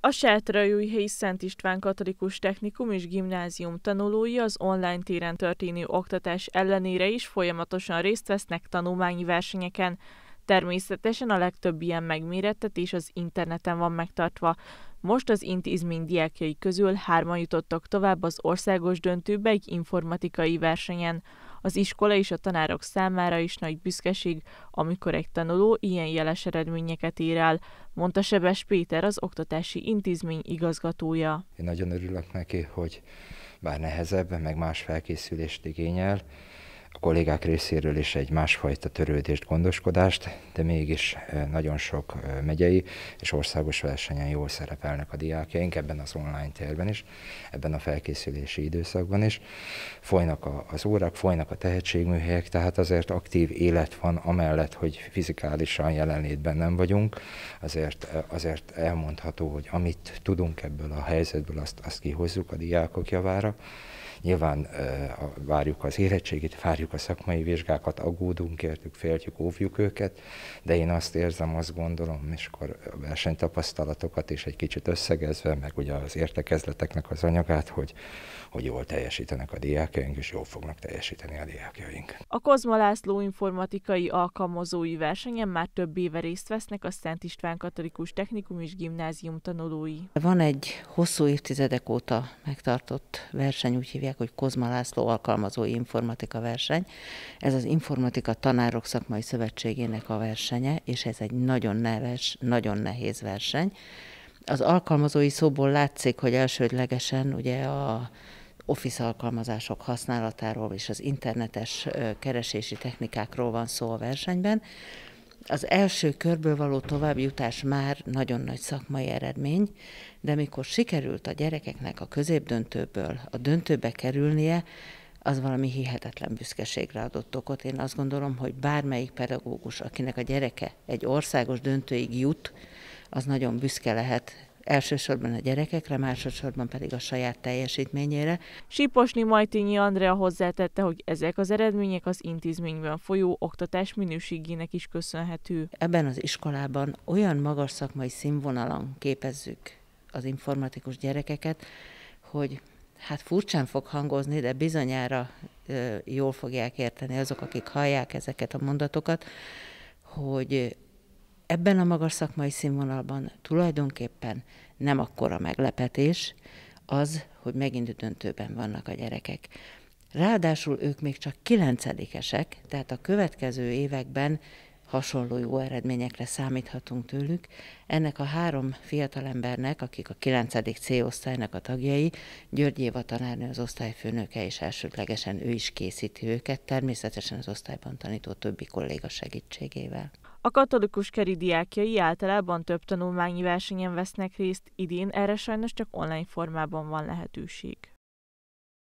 A Sátraújhelyi Szent István Katolikus Technikum és Gimnázium tanulói az online téren történő oktatás ellenére is folyamatosan részt vesznek tanulmányi versenyeken. Természetesen a legtöbb ilyen megmérettetés az interneten van megtartva. Most az intézmény diákjai közül hárman jutottak tovább az országos döntőbe egy informatikai versenyen. Az iskola és a tanárok számára is nagy büszkeség, amikor egy tanuló ilyen jeles eredményeket ír el, mondta Sebes Péter, az oktatási intézmény igazgatója. Én nagyon örülök neki, hogy bár nehezebb, meg más felkészülést igényel, a kollégák részéről is egy másfajta törődést, gondoskodást, de mégis nagyon sok megyei és országos versenyen jól szerepelnek a diákjaink ebben az online térben is, ebben a felkészülési időszakban is. Folynak az órák, folynak a tehetségműhelyek, tehát azért aktív élet van, amellett, hogy fizikálisan jelenlétben nem vagyunk, azért, azért elmondható, hogy amit tudunk ebből a helyzetből, azt, azt kihozzuk a diákok javára. Nyilván várjuk az érettségét, várjuk várjuk a szakmai vizsgákat, aggódunk értük, féltjük, óvjuk őket, de én azt érzem, azt gondolom, és akkor a versenytapasztalatokat is egy kicsit összegezve, meg ugye az értekezleteknek az anyagát, hogy, hogy jól teljesítenek a diákjaink, és jól fognak teljesíteni a diákjaink. A Kozma László informatikai alkalmazói versenyen már több éve részt vesznek a Szent István Katolikus Technikum és Gimnázium tanulói. Van egy hosszú évtizedek óta megtartott verseny, úgy hívják, hogy Kozma László alkalmazói informatika verseny, verseny. Ez az Informatika Tanárok Szakmai Szövetségének a versenye, és ez egy nagyon neves, nagyon nehéz verseny. Az alkalmazói szóból látszik, hogy elsődlegesen ugye a office alkalmazások használatáról és az internetes keresési technikákról van szó a versenyben. Az első körből való továbbjutás már nagyon nagy szakmai eredmény, de mikor sikerült a gyerekeknek a középdöntőből a döntőbe kerülnie, az valami hihetetlen büszkeségre adott okot. Én azt gondolom, hogy bármelyik pedagógus, akinek a gyereke egy országos döntőig jut, az nagyon büszke lehet elsősorban a gyerekekre, másodszorban pedig a saját teljesítményére. Siposni Majtényi Andrea hozzátette, hogy ezek az eredmények az intézményben folyó oktatás minőségének is köszönhető. Ebben az iskolában olyan magas szakmai színvonalon képezzük az informatikus gyerekeket, hogy hát furcsán fog hangozni, de bizonyára ö, jól fogják érteni azok, akik hallják ezeket a mondatokat, hogy ebben a magas szakmai színvonalban tulajdonképpen nem akkora meglepetés az, hogy megint döntőben vannak a gyerekek. Ráadásul ők még csak kilencedikesek, tehát a következő években hasonló jó eredményekre számíthatunk tőlük. Ennek a három fiatalembernek, akik a 9. C-osztálynak a tagjai, György Éva tanárnő az osztályfőnöke, és elsődlegesen ő is készíti őket, természetesen az osztályban tanító többi kolléga segítségével. A katolikus keri diákjai általában több tanulmányi versenyen vesznek részt, idén erre sajnos csak online formában van lehetőség.